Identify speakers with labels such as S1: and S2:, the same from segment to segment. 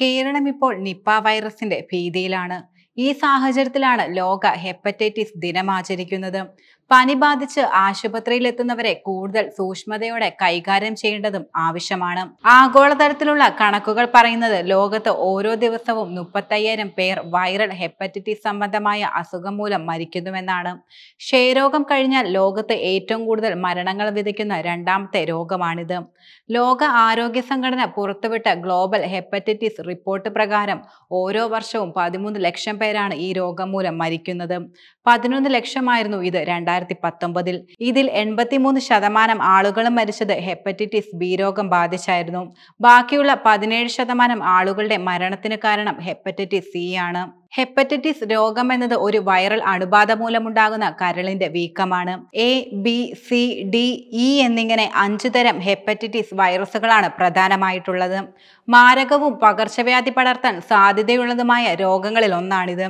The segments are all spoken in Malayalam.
S1: കേരളം ഇപ്പോൾ നിപ്പ വൈറസിന്റെ ഭീതിയിലാണ് ഈ സാഹചര്യത്തിലാണ് ലോക ഹെപ്പറ്റൈറ്റിസ് ദിനം ആചരിക്കുന്നത് പനി ബാധിച്ച് എത്തുന്നവരെ കൂടുതൽ സൂക്ഷ്മതയോടെ കൈകാര്യം ചെയ്യേണ്ടതും ആവശ്യമാണ് ആഗോളതരത്തിലുള്ള കണക്കുകൾ പറയുന്നത് ലോകത്ത് ഓരോ ദിവസവും മുപ്പത്തയ്യായിരം പേർ വൈറൽ ഹെപ്പറ്റൈറ്റിസ് സംബന്ധമായ അസുഖം മൂലം മരിക്കുന്നുവെന്നാണ് ക്ഷയരോഗം കഴിഞ്ഞാൽ ലോകത്ത് ഏറ്റവും കൂടുതൽ മരണങ്ങൾ വിതയ്ക്കുന്ന രണ്ടാമത്തെ രോഗമാണിത് ലോക ആരോഗ്യ സംഘടന പുറത്തുവിട്ട ഗ്ലോബൽ ഹെപ്പറ്റൈറ്റിസ് റിപ്പോർട്ട് പ്രകാരം ഓരോ വർഷവും പതിമൂന്ന് ലക്ഷം പേരാണ് ഈ രോഗം മൂലം മരിക്കുന്നത് പതിനൊന്ന് ലക്ഷമായിരുന്നു ഇത് രണ്ടായിരത്തി രണ്ടായിരത്തി പത്തൊമ്പതിൽ ഇതിൽ എൺപത്തിമൂന്ന് ശതമാനം ആളുകളും മരിച്ചത് ഹെപ്പറ്റൈറ്റിസ് ബി രോഗം ബാധിച്ചായിരുന്നു ബാക്കിയുള്ള പതിനേഴ് ശതമാനം ആളുകളുടെ മരണത്തിന് കാരണം ഹെപ്പറ്റൈറ്റിസ് സി ആണ് ഹെപ്പറ്റൈറ്റിസ് രോഗം എന്നത് ഒരു വൈറൽ അണുബാധ മൂലമുണ്ടാകുന്ന കരളിന്റെ വീക്കമാണ് A B C D E എന്നിങ്ങനെ അഞ്ചു തരം ഹെപ്പറ്റൈറ്റിസ് വൈറസുകളാണ് പ്രധാനമായിട്ടുള്ളത് മാരകവും പകർച്ചവ്യാധി പടർത്താൻ സാധ്യതയുള്ളതുമായ രോഗങ്ങളിൽ ഒന്നാണിത്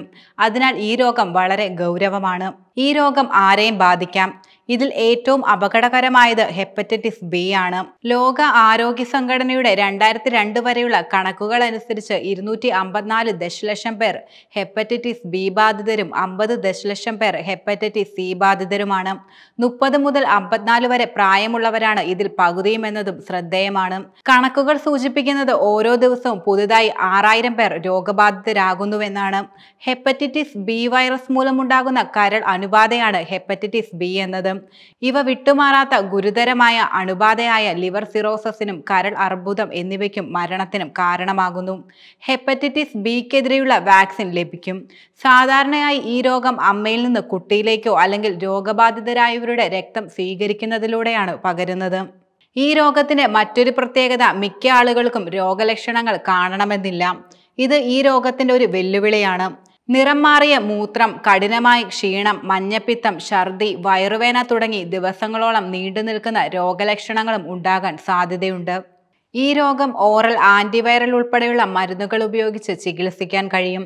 S1: അതിനാൽ ഈ രോഗം വളരെ ഗൗരവമാണ് ഈ രോഗം ആരെയും ബാധിക്കാം ഇതിൽ ഏറ്റവും അപകടകരമായത് ഹെപ്പറ്റൈറ്റിസ് ബി ആണ് ലോക ആരോഗ്യ സംഘടനയുടെ രണ്ടായിരത്തി രണ്ട് വരെയുള്ള കണക്കുകൾ അനുസരിച്ച് ഇരുന്നൂറ്റി അമ്പത്തിനാല് ദശലക്ഷം പേർ ഹെപ്പറ്റൈറ്റിസ് ബി ബാധിതരും അമ്പത് ദശലക്ഷം പേർ ഹെപ്പറ്റൈറ്റിസ് സി ബാധിതരുമാണ് മുപ്പത് മുതൽ അമ്പത്തിനാല് വരെ പ്രായമുള്ളവരാണ് ഇതിൽ പകുതിയും എന്നതും ശ്രദ്ധേയമാണ് കണക്കുകൾ സൂചിപ്പിക്കുന്നത് ഓരോ ദിവസവും പുതുതായി ആറായിരം പേർ രോഗബാധിതരാകുന്നുവെന്നാണ് ഹെപ്പറ്റൈറ്റിസ് ബി വൈറസ് മൂലമുണ്ടാകുന്ന കരൾ അനു അണുബാധയാണ് ഹെപ്പറ്റൈറ്റിസ് ബി എന്നത് ഇവ വിട്ടുമാറാത്ത ഗുരുതരമായ അണുബാധയായ ലിവർ സിറോസസിനും കരൾ അർബുദം എന്നിവയ്ക്കും മരണത്തിനും കാരണമാകുന്നു ഹെപ്പറ്റൈറ്റിസ് ബിക്കെതിരെയുള്ള വാക്സിൻ ലഭിക്കും സാധാരണയായി ഈ രോഗം അമ്മയിൽ നിന്ന് കുട്ടിയിലേക്കോ അല്ലെങ്കിൽ രോഗബാധിതരായവരുടെ രക്തം സ്വീകരിക്കുന്നതിലൂടെയാണ് പകരുന്നത് ഈ രോഗത്തിന്റെ മറ്റൊരു പ്രത്യേകത മിക്ക ആളുകൾക്കും രോഗലക്ഷണങ്ങൾ കാണണമെന്നില്ല ഇത് ഈ രോഗത്തിന്റെ ഒരു വെല്ലുവിളിയാണ് നിറം മാറിയ മൂത്രം കഠിനമായി ക്ഷീണം മഞ്ഞപ്പിത്തം ഛർദി വയറുവേന തുടങ്ങി ദിവസങ്ങളോളം നീണ്ടു നിൽക്കുന്ന രോഗലക്ഷണങ്ങളും ഉണ്ടാകാൻ സാധ്യതയുണ്ട് ഈ രോഗം ഓറൽ ആന്റിവൈറൽ ഉൾപ്പെടെയുള്ള മരുന്നുകൾ ഉപയോഗിച്ച് ചികിത്സിക്കാൻ കഴിയും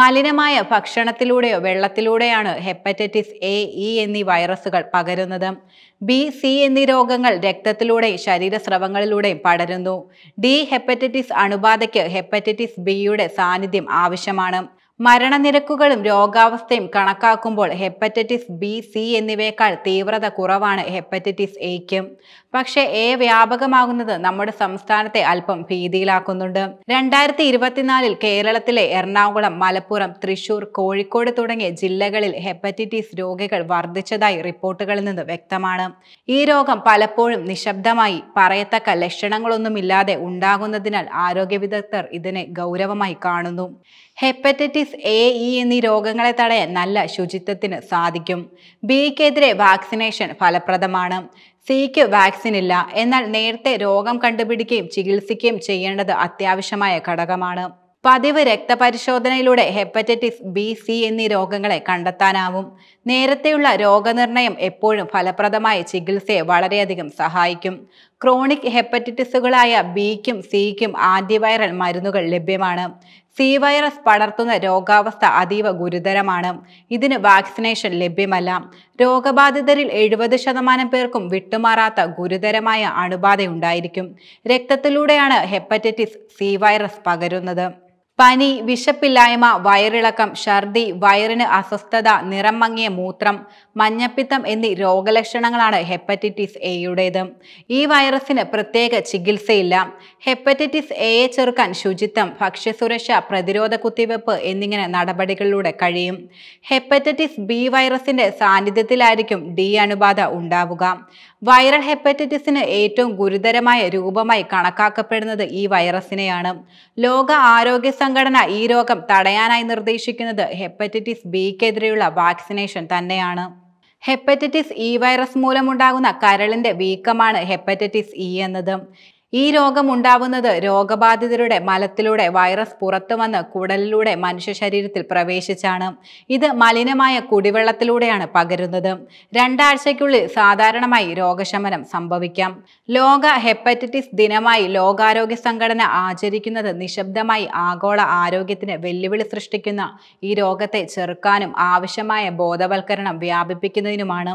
S1: മലിനമായ ഭക്ഷണത്തിലൂടെയോ വെള്ളത്തിലൂടെയാണ് ഹെപ്പറ്റൈറ്റിസ് എ ഇ എന്നീ വൈറസുകൾ പകരുന്നത് ബി സി എന്നീ രോഗങ്ങൾ രക്തത്തിലൂടെയും ശരീരസ്രവങ്ങളിലൂടെയും പടരുന്നു ഡി ഹെപ്പറ്റൈറ്റിസ് അണുബാധയ്ക്ക് ഹെപ്പറ്റൈറ്റിസ് ബിയുടെ സാന്നിധ്യം ആവശ്യമാണ് മരണനിരക്കുകളും രോഗാവസ്ഥയും കണക്കാക്കുമ്പോൾ ഹെപ്പറ്റൈറ്റിസ് ബി സി എന്നിവയേക്കാൾ തീവ്രത കുറവാണ് ഹെപ്പറ്റൈറ്റിസ് എയ്ക്കും പക്ഷേ എ വ്യാപകമാകുന്നത് നമ്മുടെ സംസ്ഥാനത്തെ അല്പം ഭീതിയിലാക്കുന്നുണ്ട് രണ്ടായിരത്തി ഇരുപത്തിനാലിൽ കേരളത്തിലെ എറണാകുളം മലപ്പുറം തൃശൂർ കോഴിക്കോട് തുടങ്ങിയ ജില്ലകളിൽ ഹെപ്പറ്റൈറ്റിസ് രോഗികൾ വർദ്ധിച്ചതായി റിപ്പോർട്ടുകളിൽ നിന്ന് വ്യക്തമാണ് ഈ രോഗം പലപ്പോഴും നിശബ്ദമായി പറയത്തക്ക ലക്ഷണങ്ങളൊന്നുമില്ലാതെ ഉണ്ടാകുന്നതിനാൽ ആരോഗ്യ വിദഗ്ധർ ഇതിനെ ഗൗരവമായി കാണുന്നു ഹെപ്പറ്റൈറ്റിസ് എ ഇ എന്നീ രോഗങ്ങളെ തടയാൻ നല്ല ശുചിത്വത്തിന് സാധിക്കും ബിക്കെതിരെ വാക്സിനേഷൻ ഫലപ്രദമാണ് സിക്ക് വാക്സിൻ ഇല്ല എന്നാൽ നേരത്തെ രോഗം കണ്ടുപിടിക്കുകയും ചികിത്സിക്കുകയും ചെയ്യേണ്ടത് അത്യാവശ്യമായ ഘടകമാണ് പതിവ് രക്തപരിശോധനയിലൂടെ ഹെപ്പറ്റൈറ്റിസ് ബി സി എന്നീ രോഗങ്ങളെ കണ്ടെത്താനാവും നേരത്തെയുള്ള രോഗനിർണയം എപ്പോഴും ഫലപ്രദമായ ചികിത്സയെ വളരെയധികം സഹായിക്കും ക്രോണിക് ഹെപ്പറ്റൈറ്റിസുകളായ ബിക്കും സിക്കും ആന്റിവൈറൽ മരുന്നുകൾ ലഭ്യമാണ് സി വൈറസ് പടർത്തുന്ന രോഗാവസ്ഥ അതീവ ഗുരുതരമാണ് ഇതിന് വാക്സിനേഷൻ ലഭ്യമല്ല രോഗബാധിതരിൽ എഴുപത് ശതമാനം പേർക്കും വിട്ടുമാറാത്ത ഗുരുതരമായ അണുബാധയുണ്ടായിരിക്കും രക്തത്തിലൂടെയാണ് ഹെപ്പറ്റൈറ്റിസ് സി വൈറസ് പകരുന്നത് പനി വിശപ്പില്ലായ്മ വയറിളക്കം ഛർദി വയറിന് അസ്വസ്ഥത നിറം മങ്ങിയ മൂത്രം മഞ്ഞപ്പിത്തം എന്നീ രോഗലക്ഷണങ്ങളാണ് ഹെപ്പറ്റൈറ്റിസ് എയുടേത് ഈ വൈറസിന് പ്രത്യേക ചികിത്സയില്ല ഹെപ്പറ്റൈറ്റിസ് എയെ ചെറുക്കാൻ ശുചിത്വം ഭക്ഷ്യസുരക്ഷ പ്രതിരോധ കുത്തിവയ്പ്പ് എന്നിങ്ങനെ നടപടികളിലൂടെ കഴിയും ഹെപ്പറ്റൈറ്റിസ് ബി വൈറസിന്റെ സാന്നിധ്യത്തിലായിരിക്കും ഡി അണുബാധ ഉണ്ടാവുക വൈറൽ ഹെപ്പറ്റൈറ്റിസിന് ഏറ്റവും ഗുരുതരമായ രൂപമായി കണക്കാക്കപ്പെടുന്നത് ഈ വൈറസിനെയാണ് ലോക ആരോഗ്യ സംഘടന ഈ രോഗം തടയാനായി നിർദ്ദേശിക്കുന്നത് ഹെപ്പറ്റൈറ്റിസ് ബിക്കെതിരെയുള്ള വാക്സിനേഷൻ തന്നെയാണ് ഹെപ്പറ്റൈറ്റിസ് ഇ വൈറസ് മൂലമുണ്ടാകുന്ന കരളിന്റെ വീക്കമാണ് ഹെപ്പറ്റൈറ്റിസ് ഇ എന്നത് ഈ രോഗം ഉണ്ടാവുന്നത് രോഗബാധിതരുടെ മലത്തിലൂടെ വൈറസ് പുറത്തു വന്ന് കുടലിലൂടെ മനുഷ്യ ശരീരത്തിൽ പ്രവേശിച്ചാണ് ഇത് മലിനമായ കുടിവെള്ളത്തിലൂടെയാണ് പകരുന്നത് രണ്ടാഴ്ചയ്ക്കുള്ളിൽ സാധാരണമായി രോഗശമനം സംഭവിക്കാം ലോക ഹെപ്പറ്റൈറ്റിസ് ദിനമായി ലോകാരോഗ്യ സംഘടന ആചരിക്കുന്നത് നിശബ്ദമായി ആഗോള ആരോഗ്യത്തിന് വെല്ലുവിളി സൃഷ്ടിക്കുന്ന ഈ രോഗത്തെ ചെറുക്കാനും ആവശ്യമായ ബോധവൽക്കരണം വ്യാപിപ്പിക്കുന്നതിനുമാണ്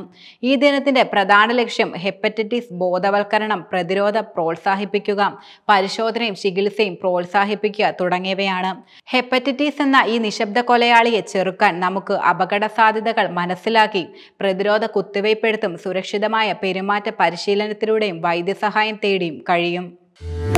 S1: ഈ ദിനത്തിന്റെ പ്രധാന ലക്ഷ്യം ഹെപ്പറ്റൈറ്റിസ് ബോധവൽക്കരണം പ്രതിരോധ പ്രോത്സാഹനം പ്രോത്സാഹിപ്പിക്കുക പരിശോധനയും ചികിത്സയും പ്രോത്സാഹിപ്പിക്കുക തുടങ്ങിയവയാണ് ഹെപ്പറ്റൈറ്റിസ് എന്ന ഈ നിശബ്ദ കൊലയാളിയെ ചെറുക്കാൻ നമുക്ക് അപകട സാധ്യതകൾ മനസ്സിലാക്കി പ്രതിരോധ കുത്തിവയ്പ്പെടുത്തും സുരക്ഷിതമായ പെരുമാറ്റ പരിശീലനത്തിലൂടെയും വൈദ്യസഹായം തേടിയും കഴിയും